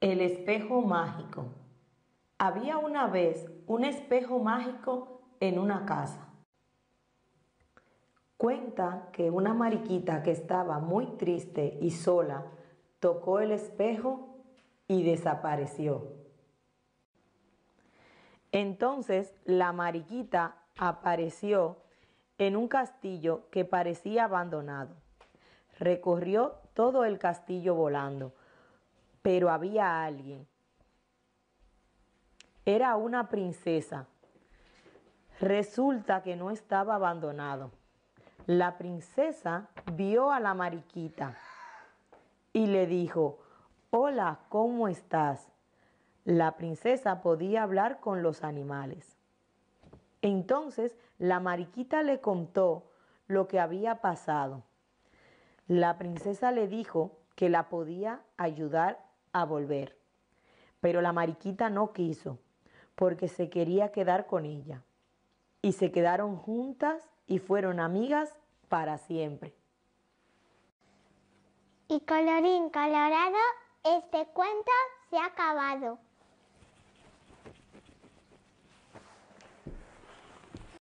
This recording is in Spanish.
El espejo mágico. Había una vez un espejo mágico en una casa. Cuenta que una mariquita que estaba muy triste y sola tocó el espejo y desapareció. Entonces la mariquita apareció en un castillo que parecía abandonado. Recorrió todo el castillo volando pero había alguien. Era una princesa. Resulta que no estaba abandonado. La princesa vio a la mariquita y le dijo, hola, ¿cómo estás? La princesa podía hablar con los animales. Entonces la mariquita le contó lo que había pasado. La princesa le dijo que la podía ayudar a volver. Pero la mariquita no quiso, porque se quería quedar con ella. Y se quedaron juntas y fueron amigas para siempre. Y colorín colorado, este cuento se ha acabado.